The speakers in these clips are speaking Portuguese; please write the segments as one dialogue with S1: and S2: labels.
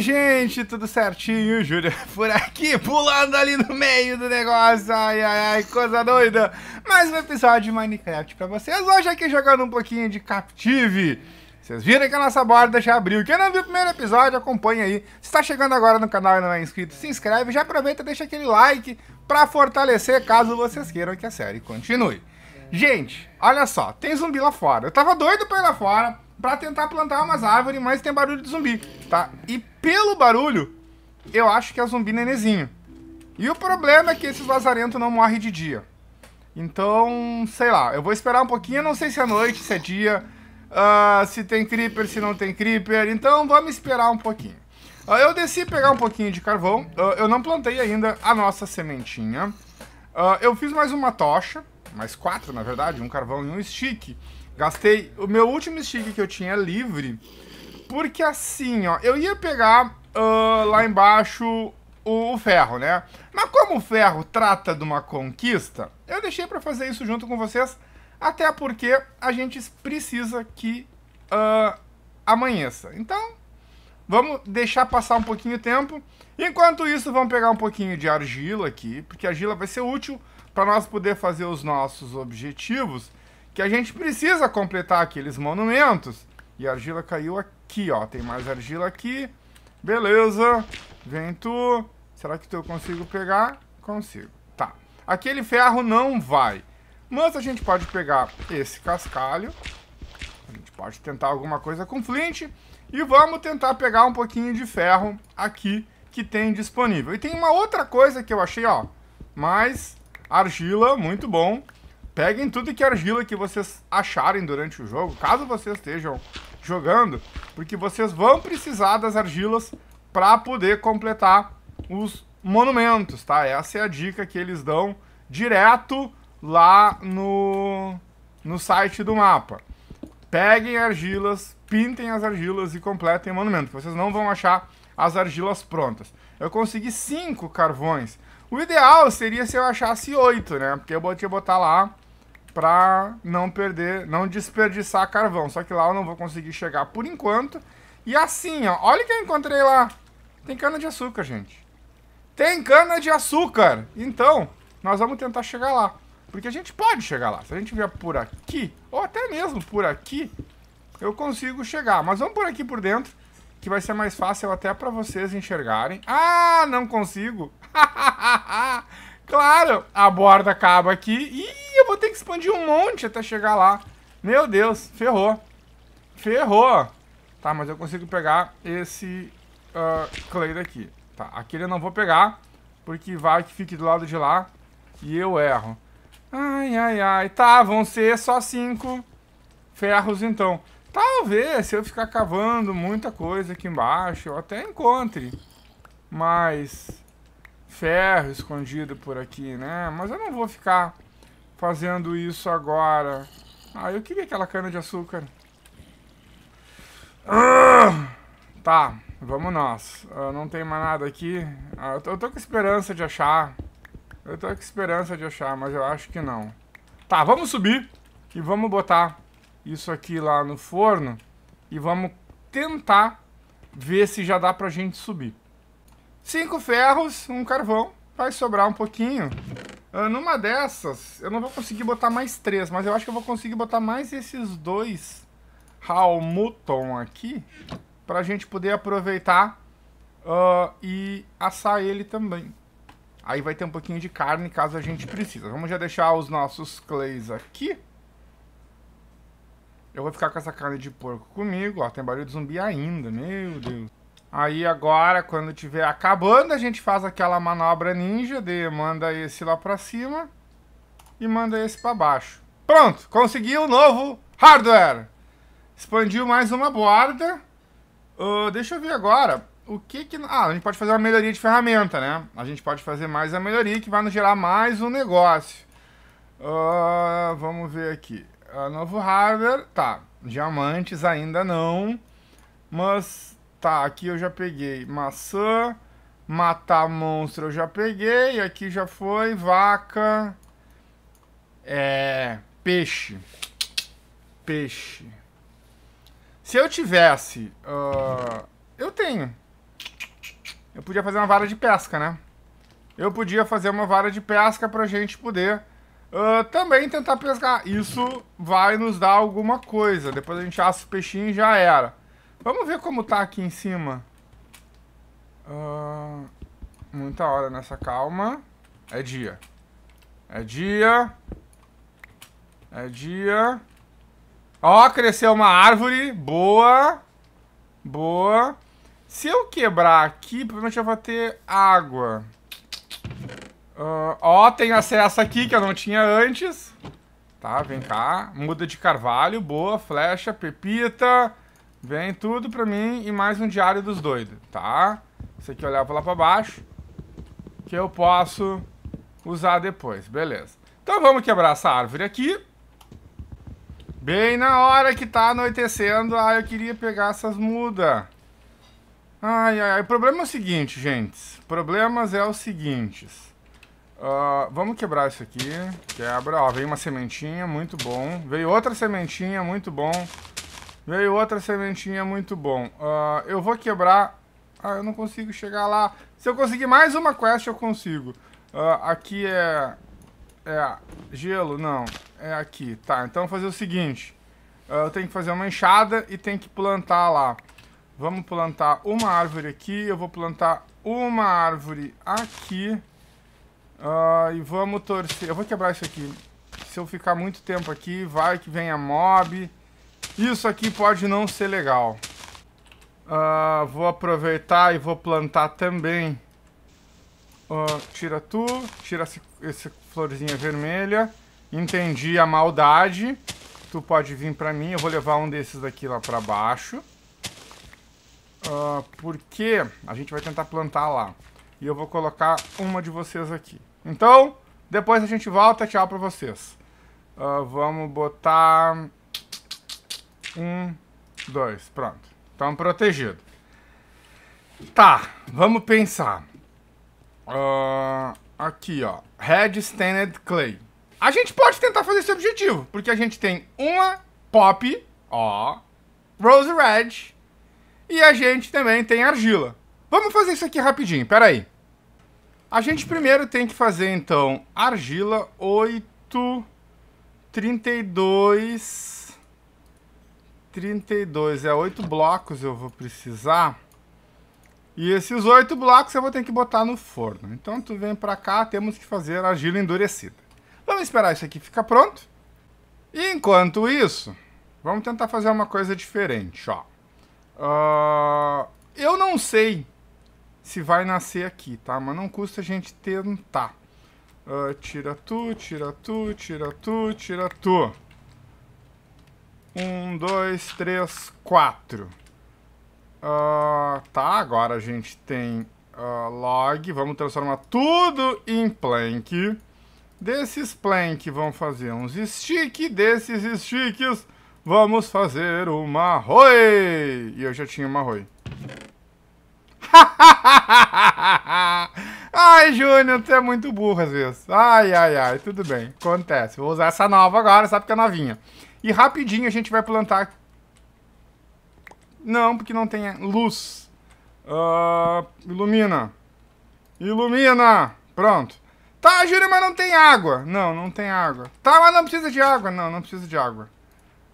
S1: gente, tudo certinho? Júlia por aqui, pulando ali no meio do negócio. Ai, ai, ai, coisa doida. Mais um episódio de Minecraft pra vocês. Hoje aqui jogando um pouquinho de Captive. Vocês viram que a nossa borda já abriu. Quem não viu o primeiro episódio, acompanha aí. Se está chegando agora no canal e não é inscrito, se inscreve. Já aproveita e deixa aquele like pra fortalecer, caso vocês queiram que a série continue. Gente, olha só, tem zumbi lá fora. Eu tava doido pra ir lá fora para tentar plantar umas árvores, mas tem barulho de zumbi, tá? E pelo barulho, eu acho que é zumbi nenezinho. E o problema é que esses lazarentos não morrem de dia. Então, sei lá, eu vou esperar um pouquinho, não sei se é noite, se é dia, uh, se tem creeper, se não tem creeper, então vamos esperar um pouquinho. Uh, eu desci pegar um pouquinho de carvão, uh, eu não plantei ainda a nossa sementinha. eu fiz mais uma tocha, mais quatro, na verdade, um carvão e um stick. Gastei o meu último stick que eu tinha livre, porque assim, ó, eu ia pegar uh, lá embaixo o, o, ferro, né? Mas como o ferro trata de uma conquista, eu deixei para fazer isso junto com vocês, até porque a gente precisa que uh, amanheça. Então, vamos deixar passar um pouquinho de tempo. Enquanto isso, vamos pegar um pouquinho de argila aqui, porque a argila vai ser útil para nós poder fazer os nossos objetivos, que a gente precisa completar aqueles monumentos. E a argila caiu aqui, ó. Tem mais argila aqui. Beleza. Vem tu. Será que eu consigo pegar? Consigo. Tá. Aquele ferro não vai. Mas a gente pode pegar esse cascalho. A gente pode tentar alguma coisa com flint. E vamos tentar pegar um pouquinho de ferro aqui que tem disponível. E tem uma outra coisa que eu achei, ó. Mas Argila, muito bom. Peguem tudo que é argila que vocês acharem durante o jogo, caso vocês estejam jogando, porque vocês vão precisar das argilas para poder completar os monumentos, tá? Essa é a dica que eles dão direto lá no, no site do mapa. Peguem argilas, pintem as argilas e completem o monumento. Vocês não vão achar as argilas prontas. Eu consegui cinco carvões. O ideal seria se eu achasse 8, né? Porque eu tinha botar lá pra não perder, não desperdiçar carvão. Só que lá eu não vou conseguir chegar por enquanto. E assim, ó, olha o que eu encontrei lá. Tem cana de açúcar, gente. Tem cana de açúcar. Então, nós vamos tentar chegar lá. Porque a gente pode chegar lá. Se a gente vier por aqui, ou até mesmo por aqui, eu consigo chegar. Mas vamos por aqui por dentro, que vai ser mais fácil até para vocês enxergarem. Ah, não consigo. claro, a borda acaba aqui. Ih, eu vou ter que expandir um monte até chegar lá. Meu Deus, ferrou. Ferrou. Tá, mas eu consigo pegar esse uh, clay daqui. Tá, aquele eu não vou pegar, porque vai que fique do lado de lá e eu erro. Ai, ai, ai. Tá, vão ser só cinco ferros então. Talvez, se eu ficar cavando muita coisa aqui embaixo, eu até encontre. Mas ferro escondido por aqui, né? Mas eu não vou ficar fazendo isso agora. Ah, eu queria aquela cana de açúcar. Ah, tá, vamos nós. Ah, não tem mais nada aqui. Ah, eu, tô, eu tô com esperança de achar. Eu tô com esperança de achar, mas eu acho que não. Tá, vamos subir e vamos botar isso aqui lá no forno e vamos tentar ver se já dá pra gente subir. Cinco ferros, um carvão. Vai sobrar um pouquinho. Uh, numa dessas, eu não vou conseguir botar mais três, mas eu acho que eu vou conseguir botar mais esses dois Halmuton aqui. Pra gente poder aproveitar uh, e assar ele também. Aí vai ter um pouquinho de carne caso a gente precisa. Vamos já deixar os nossos clays aqui. Eu vou ficar com essa carne de porco comigo. Ó, tem barulho de zumbi ainda, meu Deus. Aí agora, quando tiver acabando, a gente faz aquela manobra ninja de manda esse lá pra cima e manda esse pra baixo. Pronto, consegui o um novo hardware. Expandiu mais uma borda. Uh, deixa eu ver agora. O que que... Ah, a gente pode fazer uma melhoria de ferramenta, né? A gente pode fazer mais a melhoria que vai nos gerar mais um negócio. Uh, vamos ver aqui. Uh, novo hardware, tá. Diamantes ainda não. Mas Tá, aqui eu já peguei maçã. Matar monstro eu já peguei. Aqui já foi vaca. É. Peixe. Peixe. Se eu tivesse. Uh, eu tenho. Eu podia fazer uma vara de pesca, né? Eu podia fazer uma vara de pesca pra gente poder uh, também tentar pescar. Isso vai nos dar alguma coisa. Depois a gente acha o peixinho e já era. Vamos ver como tá aqui em cima. Uh, muita hora nessa calma. É dia. É dia. É dia. Ó, cresceu uma árvore. Boa. Boa. Se eu quebrar aqui, provavelmente eu vou ter água. Uh, ó, tem acesso aqui que eu não tinha antes. Tá, vem cá. Muda de carvalho. Boa. Flecha, pepita. Vem tudo pra mim e mais um diário dos doidos, tá? Isso aqui eu levo lá pra baixo. Que eu posso usar depois, beleza. Então vamos quebrar essa árvore aqui. Bem na hora que tá anoitecendo. Ah, eu queria pegar essas mudas. Ai, ai, ai. O problema é o seguinte, gente. Problemas é os seguintes. Uh, vamos quebrar isso aqui. Quebra. Ó, veio uma sementinha, muito bom. Veio outra sementinha, muito bom. Veio outra sementinha muito bom. Uh, eu vou quebrar... Ah, eu não consigo chegar lá. Se eu conseguir mais uma quest, eu consigo. Uh, aqui é... É... Gelo? Não. É aqui. Tá, então vou fazer o seguinte. Uh, eu tenho que fazer uma enxada e tenho que plantar lá. Vamos plantar uma árvore aqui. Eu vou plantar uma árvore aqui. Uh, e vamos torcer. Eu vou quebrar isso aqui. Se eu ficar muito tempo aqui, vai que venha mob. Isso aqui pode não ser legal. Uh, vou aproveitar e vou plantar também. Uh, tira tu, tira essa florzinha vermelha. Entendi a maldade. Tu pode vir pra mim. Eu vou levar um desses daqui lá pra baixo. Uh, ah, porque a gente vai tentar plantar lá. E eu vou colocar uma de vocês aqui. Então, depois a gente volta. Tchau pra vocês. Uh, vamos botar um, dois, pronto. estão protegidos. Tá, vamos pensar. Uh, aqui, ó. Red Standard Clay. A gente pode tentar fazer esse objetivo, porque a gente tem uma Pop, ó, Rose Red, e a gente também tem argila. Vamos fazer isso aqui rapidinho, peraí. A gente primeiro tem que fazer, então, argila 8, 32... 32. É oito blocos eu vou precisar. E esses oito blocos eu vou ter que botar no forno. Então tu vem pra cá, temos que fazer argila endurecida. Vamos esperar isso aqui ficar pronto. E enquanto isso, vamos tentar fazer uma coisa diferente, ó. Uh, eu não sei se vai nascer aqui, tá? Mas não custa a gente tentar. Uh, tira tu, tira tu, tira tu, tira tu. Um, dois, três, quatro. Uh, tá, agora a gente tem uh, log. Vamos transformar tudo em plank. Desses plank vamos fazer uns stick. Desses sticks vamos fazer uma roi. E eu já tinha uma roi. ai, Júnior, tu é muito burro às vezes. Ai, ai, ai, tudo bem. Acontece. Vou usar essa nova agora, sabe que é novinha. E rapidinho a gente vai plantar. Não, porque não tem luz. Uh, ilumina. Ilumina. Pronto. Tá, Júlio, mas não tem água. Não, não tem água. Tá, mas não precisa de água. Não, não precisa de água.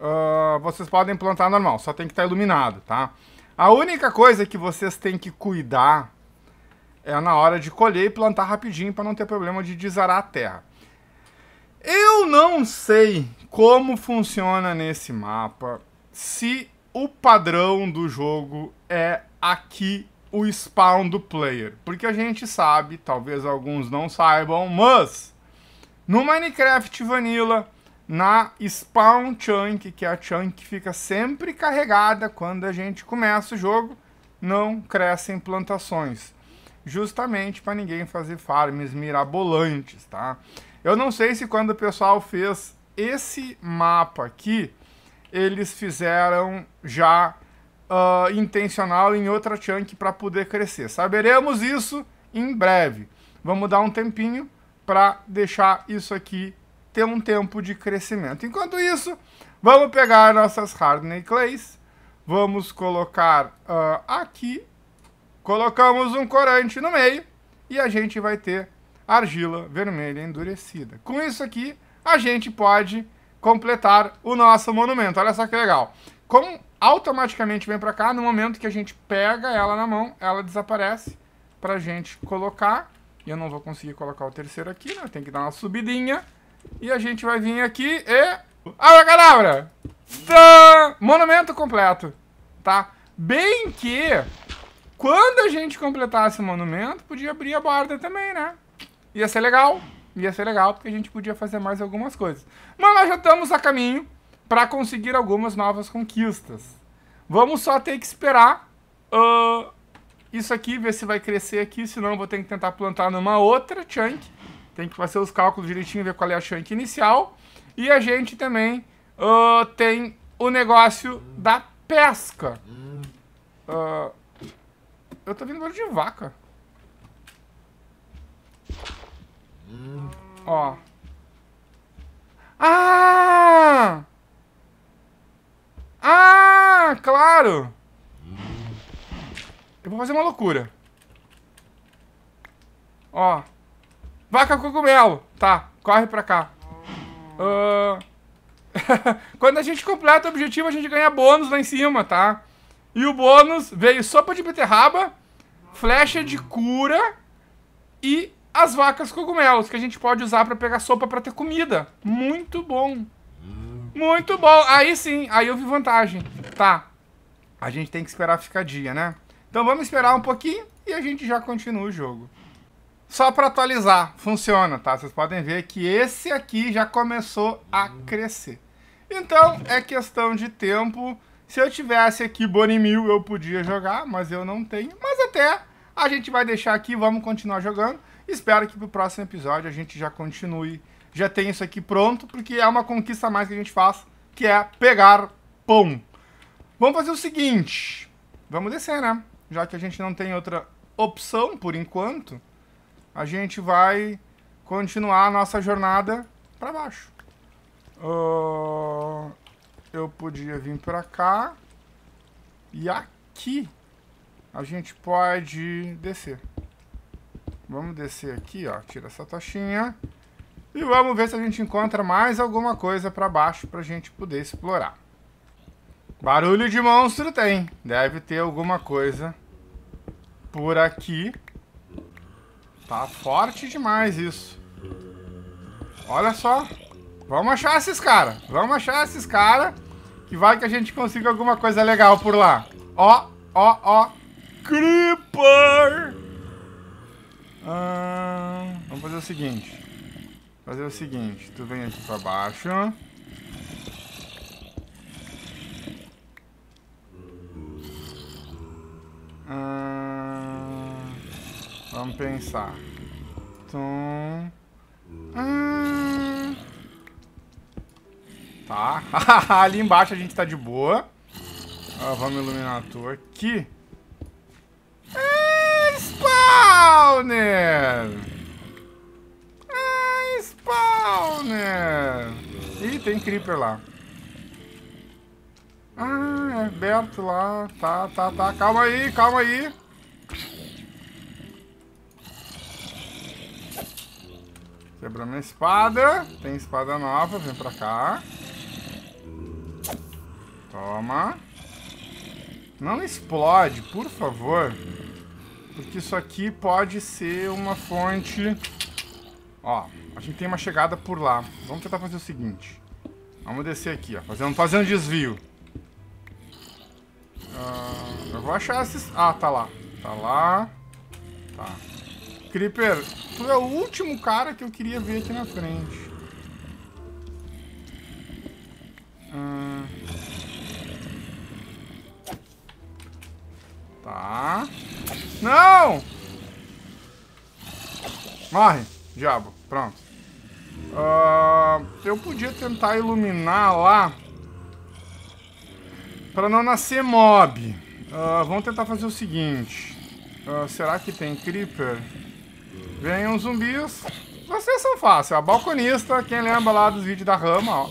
S1: Uh, vocês podem plantar normal, só tem que estar tá iluminado, tá? A única coisa que vocês têm que cuidar é na hora de colher e plantar rapidinho para não ter problema de desarar a terra. Eu não sei como funciona nesse mapa se o padrão do jogo é aqui o spawn do player. Porque a gente sabe, talvez alguns não saibam, mas no Minecraft Vanilla, na spawn chunk, que é a chunk que fica sempre carregada quando a gente começa o jogo, não crescem plantações. Justamente para ninguém fazer farms mirabolantes, tá? Eu não sei se quando o pessoal fez esse mapa aqui, eles fizeram já uh, intencional em outra chunk para poder crescer. Saberemos isso em breve. Vamos dar um tempinho para deixar isso aqui ter um tempo de crescimento. Enquanto isso, vamos pegar nossas Hardney Clays, vamos colocar uh, aqui, colocamos um corante no meio e a gente vai ter argila vermelha endurecida. Com isso aqui, a gente pode completar o nosso monumento. Olha só que legal. Como automaticamente vem para cá, no momento que a gente pega ela na mão, ela desaparece para gente colocar. E eu não vou conseguir colocar o terceiro aqui, né? Tem que dar uma subidinha. E a gente vai vir aqui e... Abracadabra! Tã! Monumento completo, tá? Bem que, quando a gente completasse o monumento, podia abrir a borda também, né? Ia ser legal, ia ser legal, porque a gente podia fazer mais algumas coisas. Mas nós já estamos a caminho para conseguir algumas novas conquistas. Vamos só ter que esperar uh, isso aqui, ver se vai crescer aqui, senão vou ter que tentar plantar numa outra chunk. Tem que fazer os cálculos direitinho, ver qual é a chunk inicial. E a gente também uh, tem o negócio da pesca. Uh, eu tô vendo barulho de vaca. Hum. Ó. Ah! Ah, claro! Eu vou fazer uma loucura. Ó. Vaca cogumelo. Tá, corre pra cá. Uh... Quando a gente completa o objetivo, a gente ganha bônus lá em cima, tá? E o bônus veio sopa de beterraba, flecha de cura e as vacas cogumelos, que a gente pode usar para pegar sopa para ter comida. Muito bom. Muito bom. Aí sim, aí eu vi vantagem. Tá. A gente tem que esperar ficar dia, né? Então vamos esperar um pouquinho e a gente já continua o jogo. Só para atualizar, funciona, tá? Vocês podem ver que esse aqui já começou a crescer. Então, é questão de tempo. Se eu tivesse aqui Bonimil, eu podia jogar, mas eu não tenho. Mas até a gente vai deixar aqui, vamos continuar jogando. Espero que pro próximo episódio a gente já continue, já tenha isso aqui pronto, porque é uma conquista a mais que a gente faz, que é pegar pão. Vamos fazer o seguinte, vamos descer, né? Já que a gente não tem outra opção por enquanto, a gente vai continuar a nossa jornada para baixo. Uh, eu podia vir para cá e aqui a gente pode descer. Vamos descer aqui, ó. Tira essa tochinha. E vamos ver se a gente encontra mais alguma coisa para baixo para a gente poder explorar. Barulho de monstro tem. Deve ter alguma coisa por aqui. Tá forte demais isso. Olha só. Vamos achar esses caras. Vamos achar esses caras. Que vai que a gente consiga alguma coisa legal por lá. Ó, ó, ó. Creeper! Ah, vamos fazer o seguinte. Fazer o seguinte. Tu vem aqui pra baixo. Ah, vamos pensar. Então. Tá. Ali embaixo a gente tá de boa. Ah, vamos iluminar a tua aqui. Spawner! Ah, Spawner! Ih, tem Creeper lá. Ah, é aberto lá. Tá, tá, tá. Calma aí, calma aí. Quebrou minha espada. Tem espada nova, vem pra cá. Toma. Não explode, por favor. Porque isso aqui pode ser uma fonte... Ó, a gente tem uma chegada por lá. Vamos tentar fazer o seguinte. Vamos descer aqui, ó. Fazendo, fazendo desvio. Uh, eu vou achar esses... Ah, tá lá. Tá lá. Tá. Creeper, tu é o último cara que eu queria ver aqui na frente. Uh... Tá. Não! Morre, diabo. Pronto. Uh, eu podia tentar iluminar lá para não nascer mob. Uh, vamos tentar fazer o seguinte. Uh, será que tem creeper? os zumbis. Vocês são fáceis. A balconista, quem lembra lá dos vídeos da rama,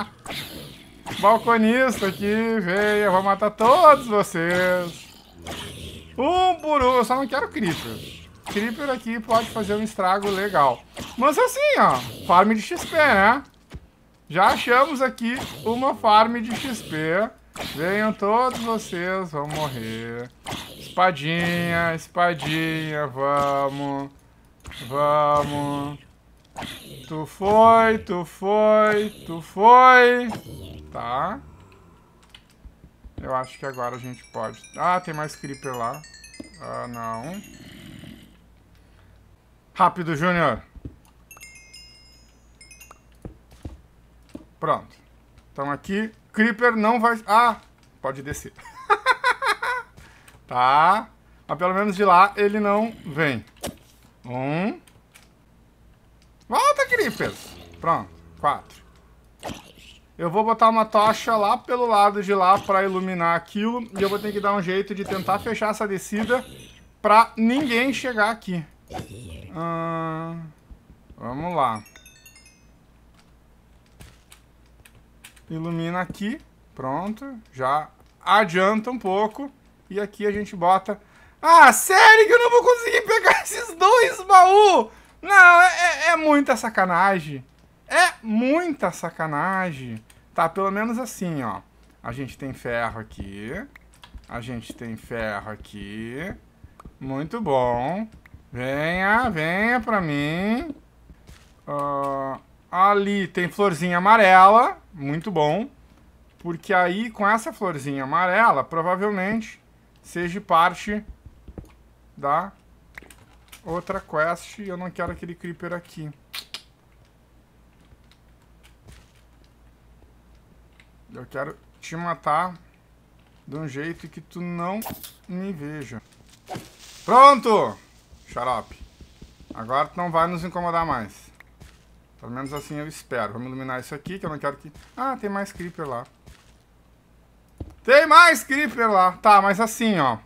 S1: balconista aqui, veio. Eu vou matar todos vocês. Um por um. Eu só não quero creeper. Creeper aqui pode fazer um estrago legal. Mas assim, ó. Farm de XP, né? Já achamos aqui uma farm de XP. Venham todos vocês, vão morrer. Espadinha, espadinha, vamos. Vamos. Tu foi, tu foi, tu foi. Tá. Eu acho que agora a gente pode... Ah, tem mais Creeper lá. Ah, não. Rápido, Júnior. Pronto. Então aqui. Creeper não vai... Ah, pode descer. tá. Mas pelo menos de lá ele não vem. Um. Volta, Creeper. Pronto. Quatro. Eu vou botar uma tocha lá pelo lado de lá para iluminar aquilo. E eu vou ter que dar um jeito de tentar fechar essa descida para ninguém chegar aqui. Ah, vamos lá. Ilumina aqui. Pronto. Já adianta um pouco. E aqui a gente bota... Ah, sério que eu não vou conseguir pegar esses dois baús? Não, é, é, é muita sacanagem. É muita sacanagem. Tá, pelo menos assim, ó. A gente tem ferro aqui. A gente tem ferro aqui. Muito bom. Venha, venha pra mim. Uh, ali tem florzinha amarela. Muito bom. Porque aí, com essa florzinha amarela, provavelmente seja parte da outra quest. E eu não quero aquele creeper aqui. Eu quero te matar de um jeito que tu não me veja. Pronto! Xarope. Agora tu não vai nos incomodar mais. Pelo menos assim eu espero. Vamos iluminar isso aqui, que eu não quero que... Ah, tem mais Creeper lá. Tem mais Creeper lá. Tá, mas assim, ó.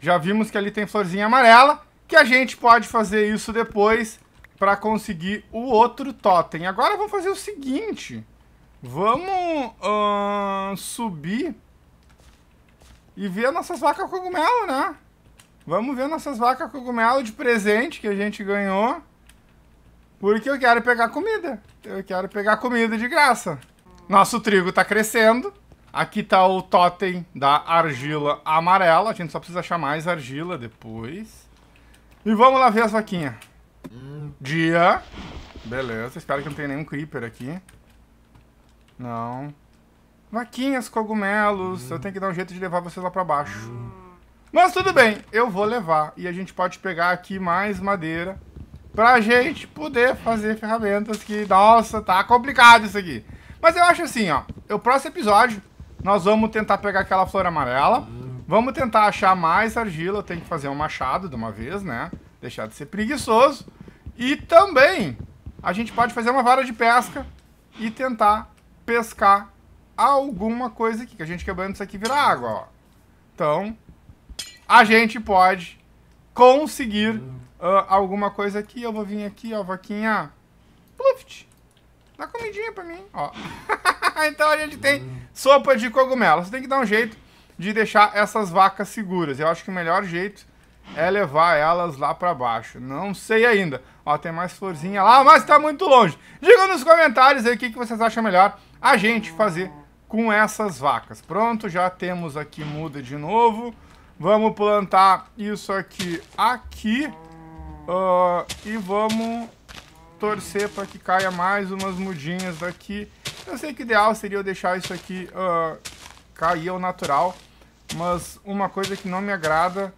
S1: Já vimos que ali tem florzinha amarela, que a gente pode fazer isso depois para conseguir o outro totem. Agora vamos fazer o seguinte. Vamos uh, subir e ver nossas vacas cogumelo, né? Vamos ver nossas vacas cogumelo de presente que a gente ganhou. Porque eu quero pegar comida. Eu quero pegar comida de graça. Nosso trigo tá crescendo. Aqui tá o totem da argila amarela. A gente só precisa achar mais argila depois. E vamos lá ver as vaquinhas. Hum. Dia. Beleza. Espero que não tenha nenhum creeper aqui. Não. Vaquinhas, cogumelos. Eu hum. tenho que dar um jeito de levar vocês lá pra baixo. Hum. Mas tudo bem, eu vou levar. E a gente pode pegar aqui mais madeira pra gente poder fazer ferramentas que, nossa, tá complicado isso aqui. Mas eu acho assim, ó, o próximo episódio nós vamos tentar pegar aquela flor amarela, hum. vamos tentar achar mais argila, eu tenho que fazer um machado de uma vez, né? Deixar de ser preguiçoso. E também a gente pode fazer uma vara de pesca e tentar pescar alguma coisa aqui, que a gente quebrando isso aqui vira água, ó. Então, a gente pode conseguir uh, alguma coisa aqui. Eu vou vir aqui, ó, vaquinha. Pluft! Dá comidinha pra mim, ó. então a gente tem hum. sopa de cogumelo. Você tem que dar um jeito de deixar essas vacas seguras. Eu acho que o melhor jeito é levar elas lá para baixo. Não sei ainda. Ó, tem mais florzinha lá, mas tá muito longe. Diga nos comentários aí o que, que vocês acham melhor a gente fazer com essas vacas. Pronto, já temos aqui muda de novo. Vamos plantar isso aqui aqui uh, e vamos torcer para que caia mais umas mudinhas daqui. Eu sei que o ideal seria eu deixar isso aqui uh, cair ao natural, mas uma coisa que não me agrada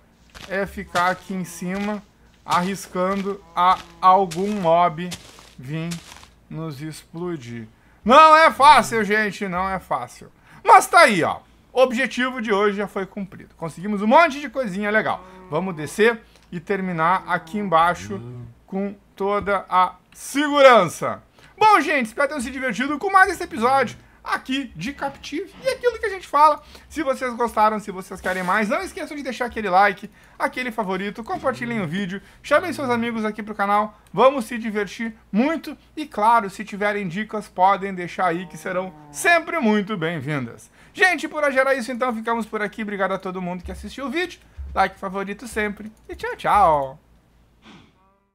S1: é ficar aqui em cima arriscando a algum mob vir nos explodir. Não é fácil, gente, não é fácil. Mas tá aí, ó. O objetivo de hoje já foi cumprido. Conseguimos um monte de coisinha legal. Vamos descer e terminar aqui embaixo com toda a segurança. Bom, gente, espero que tenham se divertido com mais esse episódio aqui de Captive. E aquilo que a gente fala. Se vocês gostaram, se vocês querem mais, não esqueçam de deixar aquele like, aquele favorito, compartilhem o vídeo, chamem seus amigos aqui pro canal. Vamos se divertir muito e claro, se tiverem dicas, podem deixar aí que serão sempre muito bem-vindas. Gente, por hoje era isso, então ficamos por aqui. Obrigado a todo mundo que assistiu o vídeo. Like favorito sempre e tchau, tchau!